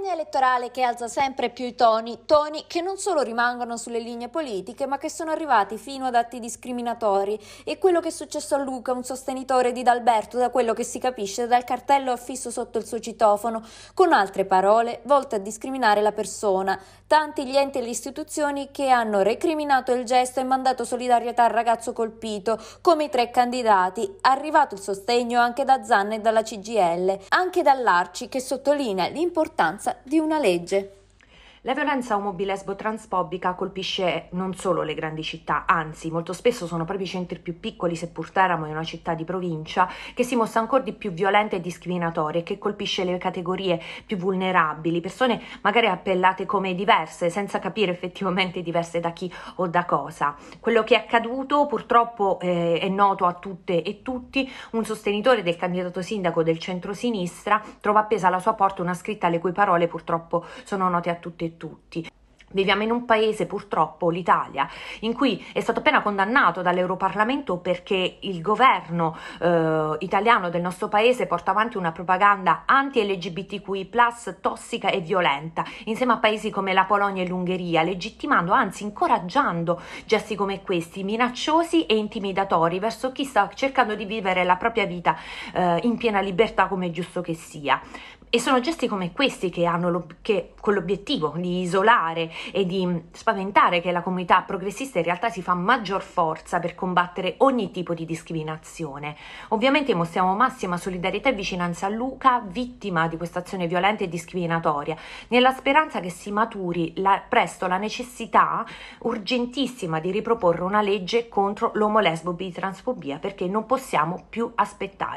Campagna elettorale che alza sempre più i toni, toni che non solo rimangono sulle linee politiche, ma che sono arrivati fino ad atti discriminatori. E quello che è successo a Luca, un sostenitore di D'Alberto, da quello che si capisce dal cartello affisso sotto il suo citofono, con altre parole, volte a discriminare la persona. Tanti gli enti e le istituzioni che hanno recriminato il gesto e mandato solidarietà al ragazzo colpito, come i tre candidati. Arrivato il sostegno anche da Zanna e dalla CGL, anche dall'Arci che sottolinea l'importanza forza di una legge. La violenza omobilesbo-transfobica colpisce non solo le grandi città, anzi molto spesso sono proprio i centri più piccoli, seppur Teramo è una città di provincia, che si mostra ancora di più violenta e discriminatoria e che colpisce le categorie più vulnerabili, persone magari appellate come diverse, senza capire effettivamente diverse da chi o da cosa. Quello che è accaduto purtroppo eh, è noto a tutte e tutti, un sostenitore del candidato sindaco del centro-sinistra trova appesa alla sua porta una scritta le cui parole purtroppo sono note a tutte e tutti tutti Viviamo in un paese, purtroppo, l'Italia, in cui è stato appena condannato dall'Europarlamento perché il governo eh, italiano del nostro paese porta avanti una propaganda anti-LGBTQI, tossica e violenta, insieme a paesi come la Polonia e l'Ungheria, legittimando, anzi incoraggiando gesti come questi, minacciosi e intimidatori verso chi sta cercando di vivere la propria vita eh, in piena libertà, come è giusto che sia. E sono gesti come questi che hanno lo, che, con l'obiettivo di isolare e di spaventare che la comunità progressista in realtà si fa maggior forza per combattere ogni tipo di discriminazione. Ovviamente mostriamo massima solidarietà e vicinanza a Luca, vittima di questa azione violenta e discriminatoria, nella speranza che si maturi la, presto la necessità urgentissima di riproporre una legge contro l'omolesbo bitransfobia perché non possiamo più aspettare.